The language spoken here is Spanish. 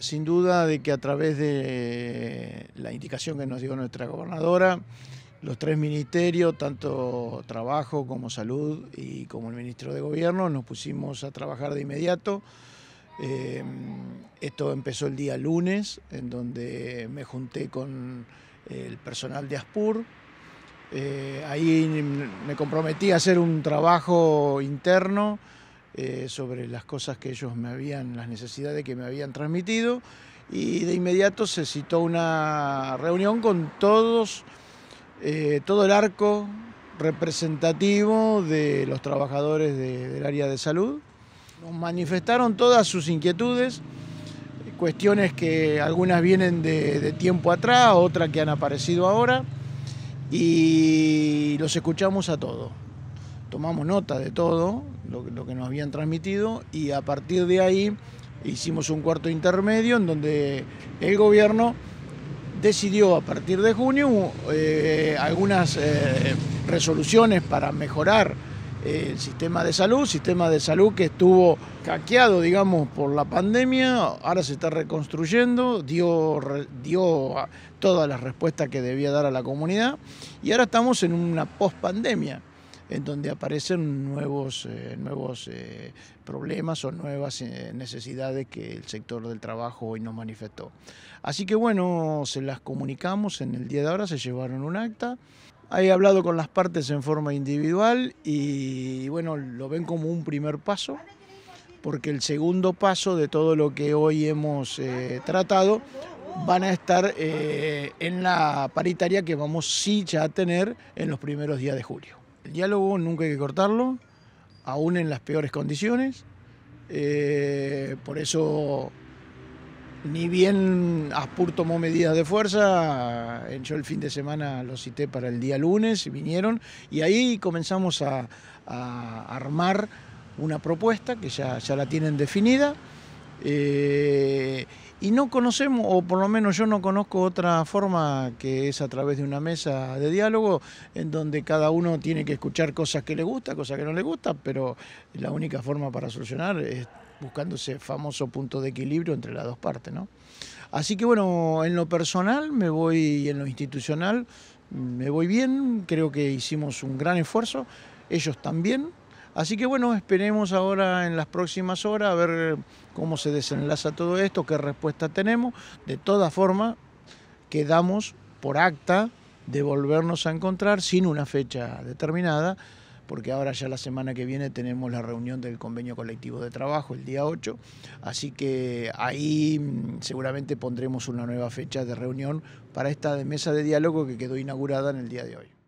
sin duda de que a través de la indicación que nos dio nuestra gobernadora, los tres ministerios, tanto Trabajo como Salud y como el ministro de Gobierno, nos pusimos a trabajar de inmediato. Eh, esto empezó el día lunes, en donde me junté con el personal de ASPUR. Eh, ahí me comprometí a hacer un trabajo interno eh, sobre las cosas que ellos me habían, las necesidades que me habían transmitido y de inmediato se citó una reunión con todos, eh, todo el arco representativo de los trabajadores del área de salud. Nos manifestaron todas sus inquietudes, cuestiones que algunas vienen de, de tiempo atrás, otras que han aparecido ahora, y los escuchamos a todos tomamos nota de todo, lo, que nos habían transmitido, y a partir de ahí hicimos un cuarto intermedio en donde el gobierno decidió a partir de junio eh, algunas eh, resoluciones para mejorar eh, el sistema de salud, sistema de salud que estuvo caqueado, digamos, por la pandemia, ahora se está reconstruyendo, dio, dio todas las respuestas que debía dar a la comunidad y ahora estamos en una post-pandemia en donde aparecen nuevos, eh, nuevos eh, problemas o nuevas eh, necesidades que el sector del trabajo hoy nos manifestó. Así que bueno, se las comunicamos en el día de ahora, se llevaron un acta. He hablado con las partes en forma individual y bueno, lo ven como un primer paso, porque el segundo paso de todo lo que hoy hemos tratado van a estar en la paritaria que vamos sí ya a tener en los primeros días de julio. El diálogo nunca hay que cortarlo, aún en las peores condiciones. Eh, por eso, ni bien Aspur tomó medidas de fuerza, yo el fin de semana lo cité para el día lunes y vinieron. Y ahí comenzamos a, armar una propuesta que ya la tienen definida. Eh, y no conocemos, o por lo menos yo no conozco otra forma que es a través de una mesa de diálogo, en donde cada uno tiene que escuchar cosas que le gusta, cosas que no le gusta, pero la única forma para solucionar es buscando ese famoso punto de equilibrio entre las dos partes. ¿no? Así que bueno, en lo personal me voy y en lo institucional me voy bien, creo que hicimos un gran esfuerzo, ellos también. Así que bueno, esperemos ahora en las próximas horas a ver cómo se desenlaza todo esto, qué respuesta tenemos. De todas formas, quedamos por acta de volvernos a encontrar sin una fecha determinada, porque ahora ya la semana que viene tenemos la reunión del convenio colectivo de trabajo, el día 8, así que ahí mm, seguramente pondremos una nueva fecha de reunión para esta mesa de diálogo que quedó inaugurada en el día de hoy.